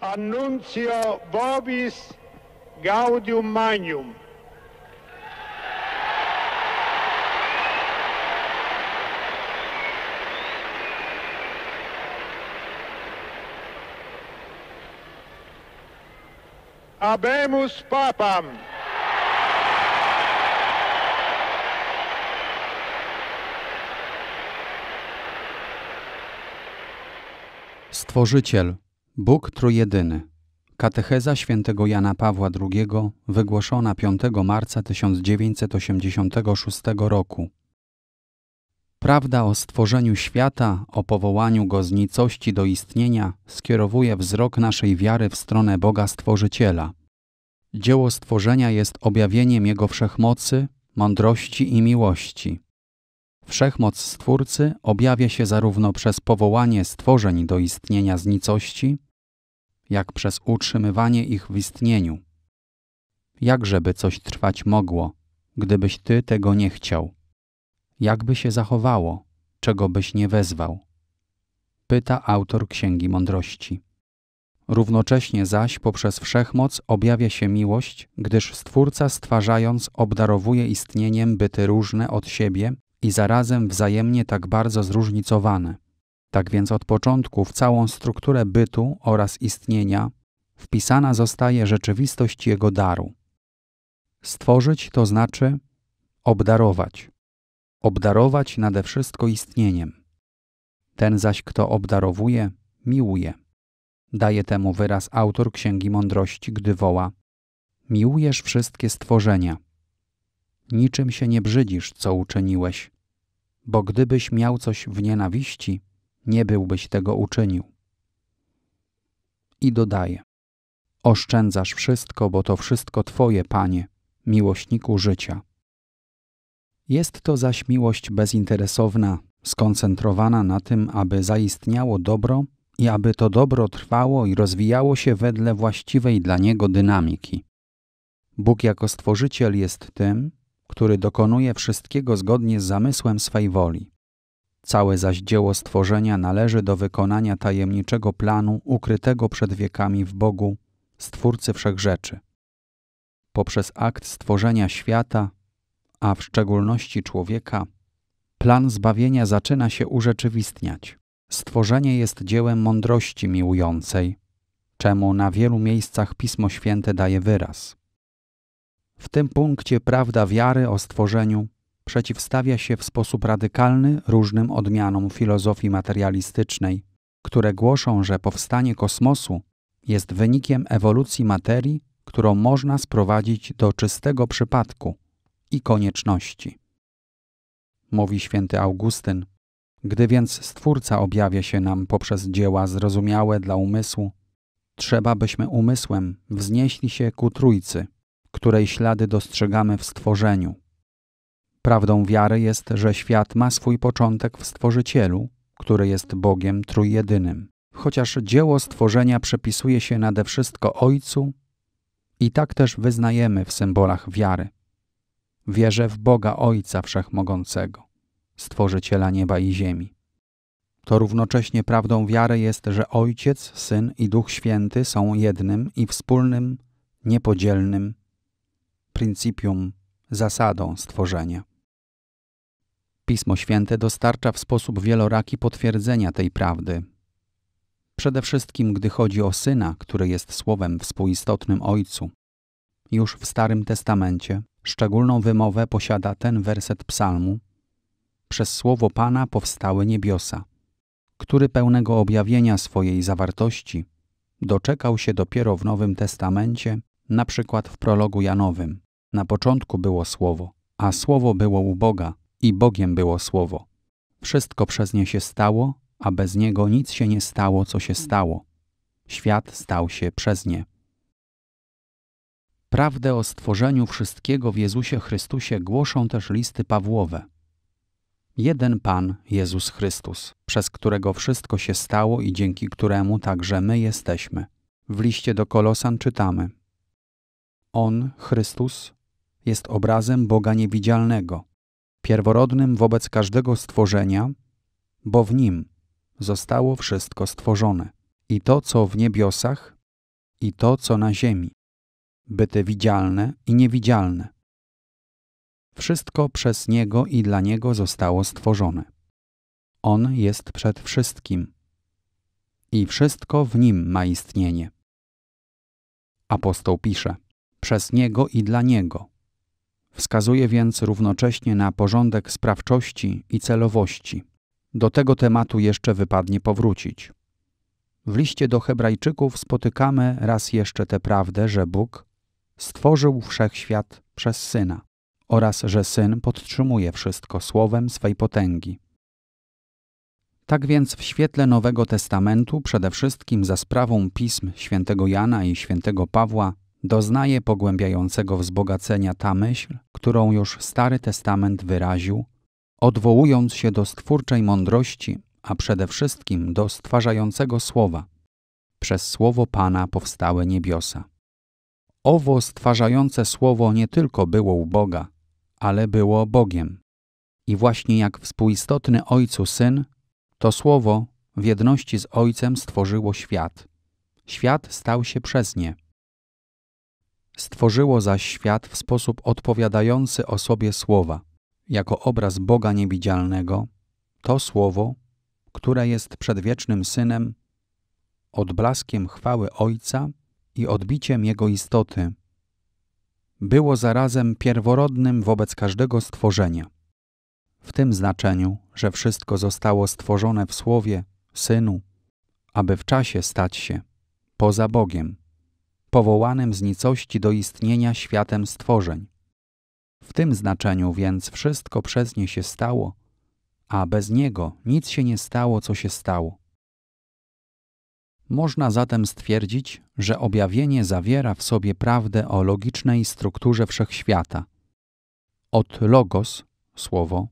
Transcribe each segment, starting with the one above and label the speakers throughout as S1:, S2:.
S1: Annuncio Vobis Gaudium Magnum. Abemus Papam. Stworzyciel Bóg Trójjedyny. Katecheza świętego Jana Pawła II, wygłoszona 5 marca 1986 roku. Prawda o stworzeniu świata, o powołaniu go z nicości do istnienia, skierowuje wzrok naszej wiary w stronę Boga Stworzyciela. Dzieło stworzenia jest objawieniem Jego wszechmocy, mądrości i miłości. Wszechmoc Stwórcy objawia się zarówno przez powołanie stworzeń do istnienia z nicości, jak przez utrzymywanie ich w istnieniu. Jakżeby coś trwać mogło, gdybyś ty tego nie chciał? Jakby się zachowało, czego byś nie wezwał? Pyta autor Księgi Mądrości. Równocześnie zaś poprzez wszechmoc objawia się miłość, gdyż Stwórca stwarzając obdarowuje istnieniem byty różne od siebie i zarazem wzajemnie tak bardzo zróżnicowane. Tak więc od początku w całą strukturę bytu oraz istnienia wpisana zostaje rzeczywistość jego daru. Stworzyć to znaczy obdarować. Obdarować nade wszystko istnieniem. Ten zaś, kto obdarowuje, miłuje. Daje temu wyraz autor Księgi Mądrości, gdy woła: Miłujesz wszystkie stworzenia. Niczym się nie brzydzisz, co uczyniłeś, bo gdybyś miał coś w nienawiści, nie byłbyś tego uczynił. I dodaje: Oszczędzasz wszystko, bo to wszystko Twoje, Panie, miłośniku życia. Jest to zaś miłość bezinteresowna, skoncentrowana na tym, aby zaistniało dobro i aby to dobro trwało i rozwijało się wedle właściwej dla niego dynamiki. Bóg jako stworzyciel jest tym, który dokonuje wszystkiego zgodnie z zamysłem swej woli. Całe zaś dzieło stworzenia należy do wykonania tajemniczego planu ukrytego przed wiekami w Bogu, Stwórcy Wszechrzeczy. Poprzez akt stworzenia świata, a w szczególności człowieka, plan zbawienia zaczyna się urzeczywistniać. Stworzenie jest dziełem mądrości miłującej, czemu na wielu miejscach Pismo Święte daje wyraz. W tym punkcie prawda wiary o stworzeniu przeciwstawia się w sposób radykalny różnym odmianom filozofii materialistycznej, które głoszą, że powstanie kosmosu jest wynikiem ewolucji materii, którą można sprowadzić do czystego przypadku i konieczności. Mówi święty Augustyn. Gdy więc Stwórca objawia się nam poprzez dzieła zrozumiałe dla umysłu, trzeba byśmy umysłem wznieśli się ku Trójcy, której ślady dostrzegamy w stworzeniu. Prawdą wiary jest, że świat ma swój początek w Stworzycielu, który jest Bogiem Trójjedynym. Chociaż dzieło stworzenia przepisuje się nade wszystko Ojcu, i tak też wyznajemy w symbolach wiary. Wierzę w Boga Ojca Wszechmogącego, Stworzyciela nieba i ziemi. To równocześnie prawdą wiary jest, że Ojciec, Syn i Duch Święty są jednym i wspólnym, niepodzielnym principium, zasadą stworzenia. Pismo Święte dostarcza w sposób wieloraki potwierdzenia tej prawdy. Przede wszystkim, gdy chodzi o Syna, który jest słowem współistotnym Ojcu. Już w Starym Testamencie szczególną wymowę posiada ten werset psalmu. Przez słowo Pana powstały niebiosa, który pełnego objawienia swojej zawartości doczekał się dopiero w Nowym Testamencie, na przykład w prologu Janowym. Na początku było Słowo, a Słowo było u Boga i Bogiem było Słowo. Wszystko przez nie się stało, a bez niego nic się nie stało, co się stało. Świat stał się przez nie. Prawdę o stworzeniu wszystkiego w Jezusie Chrystusie głoszą też listy Pawłowe. Jeden Pan, Jezus Chrystus, przez którego wszystko się stało i dzięki któremu także my jesteśmy. W liście do Kolosan czytamy: On, Chrystus, jest obrazem Boga niewidzialnego, pierworodnym wobec każdego stworzenia, bo w nim zostało wszystko stworzone, i to, co w niebiosach, i to, co na ziemi, byty widzialne i niewidzialne. Wszystko przez Niego i dla Niego zostało stworzone. On jest przed wszystkim i wszystko w Nim ma istnienie. Apostoł pisze, przez Niego i dla Niego, Wskazuje więc równocześnie na porządek sprawczości i celowości. Do tego tematu jeszcze wypadnie powrócić. W liście do Hebrajczyków spotykamy raz jeszcze tę prawdę, że Bóg stworzył wszechświat przez syna oraz że syn podtrzymuje wszystko słowem swej potęgi. Tak więc w świetle Nowego Testamentu, przede wszystkim za sprawą pism świętego Jana i świętego Pawła, doznaje pogłębiającego wzbogacenia ta myśl, którą już Stary Testament wyraził, odwołując się do stwórczej mądrości, a przede wszystkim do stwarzającego słowa. Przez słowo Pana powstały niebiosa. Owo stwarzające słowo nie tylko było u Boga, ale było Bogiem. I właśnie jak współistotny Ojcu Syn, to słowo w jedności z Ojcem stworzyło świat. Świat stał się przez nie – Stworzyło zaś świat w sposób odpowiadający osobie słowa, jako obraz Boga niewidzialnego, to słowo, które jest przedwiecznym synem, odblaskiem chwały Ojca i odbiciem jego istoty. Było zarazem pierworodnym wobec każdego stworzenia. W tym znaczeniu, że wszystko zostało stworzone w słowie, synu, aby w czasie stać się poza Bogiem powołanym z nicości do istnienia światem stworzeń. W tym znaczeniu więc wszystko przez nie się stało, a bez niego nic się nie stało, co się stało. Można zatem stwierdzić, że objawienie zawiera w sobie prawdę o logicznej strukturze wszechświata. Od logos, słowo,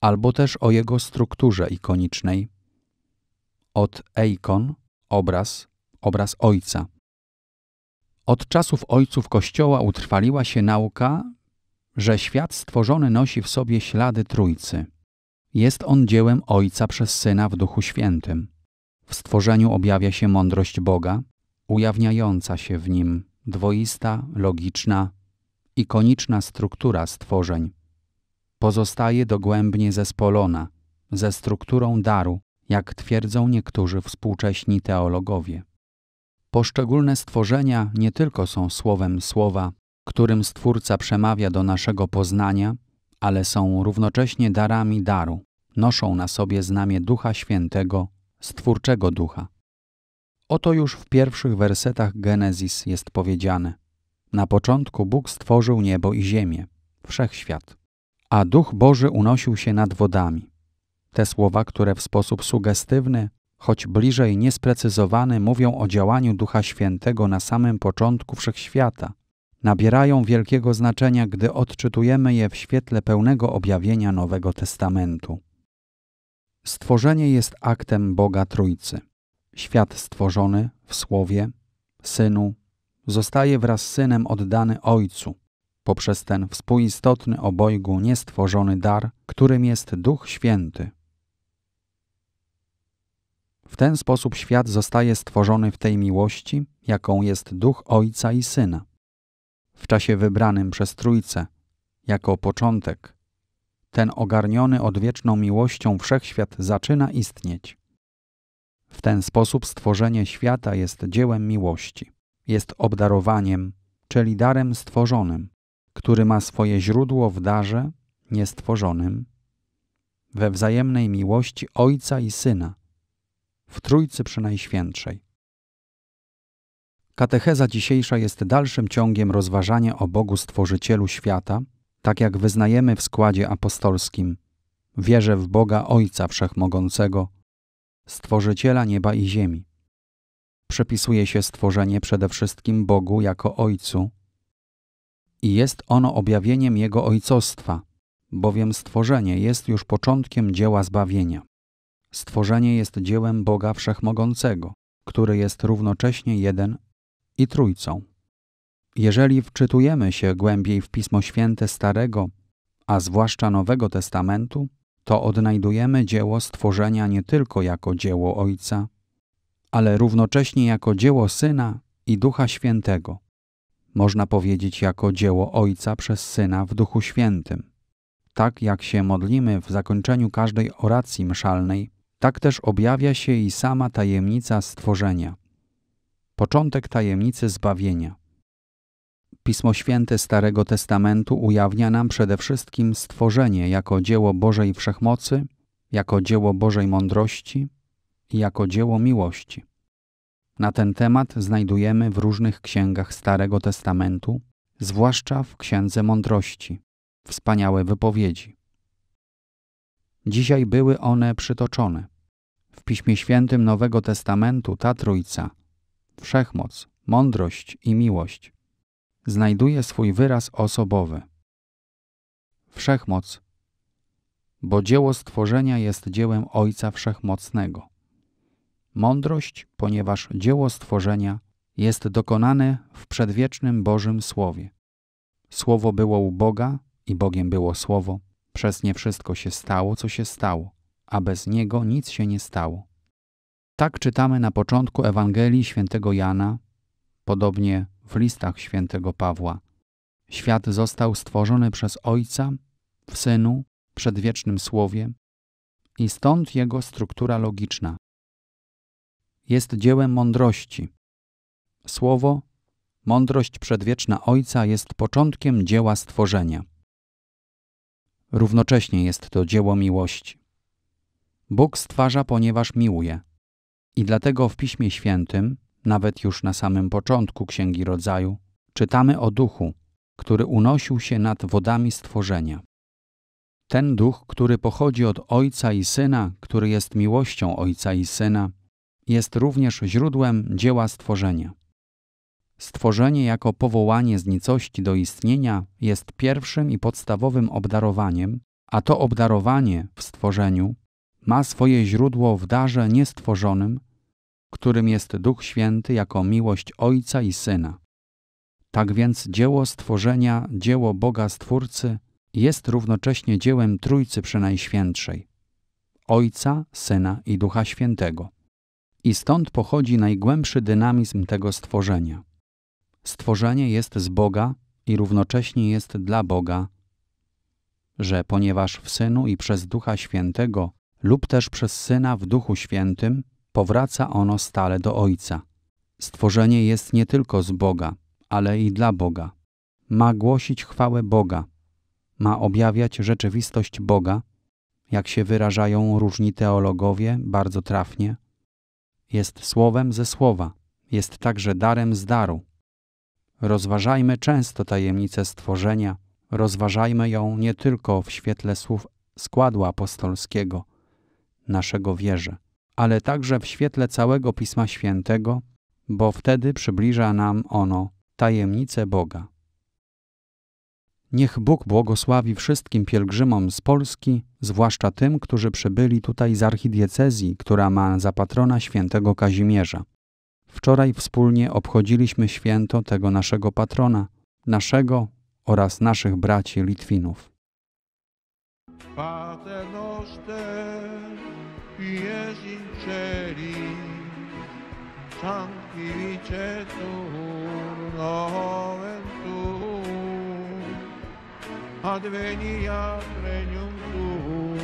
S1: albo też o jego strukturze ikonicznej. Od eikon, obraz, obraz ojca, od czasów ojców Kościoła utrwaliła się nauka, że świat stworzony nosi w sobie ślady Trójcy. Jest on dziełem Ojca przez Syna w Duchu Świętym. W stworzeniu objawia się mądrość Boga, ujawniająca się w nim dwoista, logiczna, ikoniczna struktura stworzeń. Pozostaje dogłębnie zespolona ze strukturą daru, jak twierdzą niektórzy współcześni teologowie. Poszczególne stworzenia nie tylko są słowem słowa, którym Stwórca przemawia do naszego poznania, ale są równocześnie darami daru, noszą na sobie znamie Ducha Świętego, Stwórczego Ducha. Oto już w pierwszych wersetach Genezis jest powiedziane: Na początku Bóg stworzył niebo i ziemię, wszechświat, a Duch Boży unosił się nad wodami. Te słowa, które w sposób sugestywny choć bliżej niesprecyzowany, mówią o działaniu Ducha Świętego na samym początku wszechświata. Nabierają wielkiego znaczenia, gdy odczytujemy je w świetle pełnego objawienia Nowego Testamentu. Stworzenie jest aktem Boga Trójcy. Świat stworzony w Słowie, Synu, zostaje wraz z Synem oddany Ojcu, poprzez ten współistotny obojgu niestworzony dar, którym jest Duch Święty. W ten sposób świat zostaje stworzony w tej miłości, jaką jest duch Ojca i Syna. W czasie wybranym przez Trójcę, jako początek, ten ogarniony odwieczną miłością wszechświat zaczyna istnieć. W ten sposób stworzenie świata jest dziełem miłości, jest obdarowaniem, czyli darem stworzonym, który ma swoje źródło w darze niestworzonym, we wzajemnej miłości Ojca i Syna w Trójcy Przynajświętszej. Katecheza dzisiejsza jest dalszym ciągiem rozważania o Bogu Stworzycielu świata, tak jak wyznajemy w składzie apostolskim. Wierzę w Boga Ojca Wszechmogącego, Stworzyciela nieba i ziemi. Przepisuje się stworzenie przede wszystkim Bogu jako Ojcu i jest ono objawieniem Jego ojcostwa, bowiem stworzenie jest już początkiem dzieła zbawienia. Stworzenie jest dziełem Boga Wszechmogącego, który jest równocześnie jeden i trójcą. Jeżeli wczytujemy się głębiej w Pismo Święte Starego, a zwłaszcza Nowego Testamentu, to odnajdujemy dzieło stworzenia nie tylko jako dzieło Ojca, ale równocześnie jako dzieło Syna i Ducha Świętego. Można powiedzieć jako dzieło Ojca przez Syna w Duchu Świętym. Tak jak się modlimy w zakończeniu każdej oracji mszalnej, tak też objawia się i sama tajemnica stworzenia. Początek tajemnicy zbawienia. Pismo Święte Starego Testamentu ujawnia nam przede wszystkim stworzenie jako dzieło Bożej wszechmocy, jako dzieło Bożej mądrości i jako dzieło miłości. Na ten temat znajdujemy w różnych księgach Starego Testamentu, zwłaszcza w Księdze Mądrości, wspaniałe wypowiedzi. Dzisiaj były one przytoczone. W Piśmie Świętym Nowego Testamentu ta trójca wszechmoc, mądrość i miłość znajduje swój wyraz osobowy. Wszechmoc, bo dzieło stworzenia jest dziełem Ojca Wszechmocnego. Mądrość, ponieważ dzieło stworzenia jest dokonane w przedwiecznym Bożym Słowie. Słowo było u Boga i Bogiem było Słowo. Przez nie wszystko się stało, co się stało a bez niego nic się nie stało. Tak czytamy na początku Ewangelii świętego Jana, podobnie w listach świętego Pawła. Świat został stworzony przez Ojca, w Synu, przedwiecznym Słowie i stąd jego struktura logiczna. Jest dziełem mądrości. Słowo, mądrość przedwieczna Ojca jest początkiem dzieła stworzenia. Równocześnie jest to dzieło miłości. Bóg stwarza, ponieważ miłuje. I dlatego w Piśmie Świętym, nawet już na samym początku Księgi Rodzaju, czytamy o duchu, który unosił się nad wodami stworzenia. Ten duch, który pochodzi od Ojca i Syna, który jest miłością Ojca i Syna, jest również źródłem dzieła stworzenia. Stworzenie jako powołanie z nicości do istnienia jest pierwszym i podstawowym obdarowaniem, a to obdarowanie w stworzeniu ma swoje źródło w darze niestworzonym, którym jest Duch Święty jako miłość Ojca i Syna. Tak więc dzieło stworzenia, dzieło Boga Stwórcy jest równocześnie dziełem Trójcy Przenajświętszej Ojca, Syna i Ducha Świętego. I stąd pochodzi najgłębszy dynamizm tego stworzenia. Stworzenie jest z Boga i równocześnie jest dla Boga, że ponieważ w Synu i przez Ducha Świętego lub też przez Syna w Duchu Świętym, powraca ono stale do Ojca. Stworzenie jest nie tylko z Boga, ale i dla Boga. Ma głosić chwałę Boga, ma objawiać rzeczywistość Boga, jak się wyrażają różni teologowie bardzo trafnie. Jest słowem ze słowa, jest także darem z daru. Rozważajmy często tajemnicę stworzenia, rozważajmy ją nie tylko w świetle słów składu apostolskiego – naszego wierze, ale także w świetle całego Pisma Świętego, bo wtedy przybliża nam ono tajemnicę Boga. Niech Bóg błogosławi wszystkim pielgrzymom z Polski, zwłaszcza tym, którzy przybyli tutaj z archidiecezji, która ma za patrona świętego Kazimierza. Wczoraj wspólnie obchodziliśmy święto tego naszego patrona, naszego oraz naszych braci Litwinów. Pater noster. sinceri, santi vice turno ventù, advenia regnum tuum,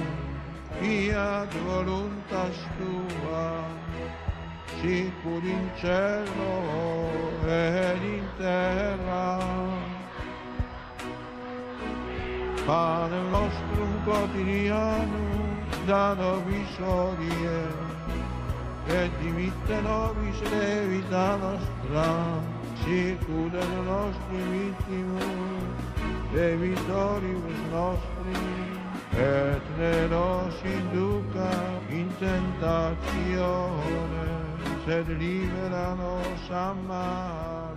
S1: fiat voluntas tua, sicur in cielo ed in terra. Padre nostrum quotidianum, vitano visorie, e di vite nobis le vita nostra, sicura le nostre vittime, e vitoribus nostri, et ne nos induca in tentazione, sed libera nos a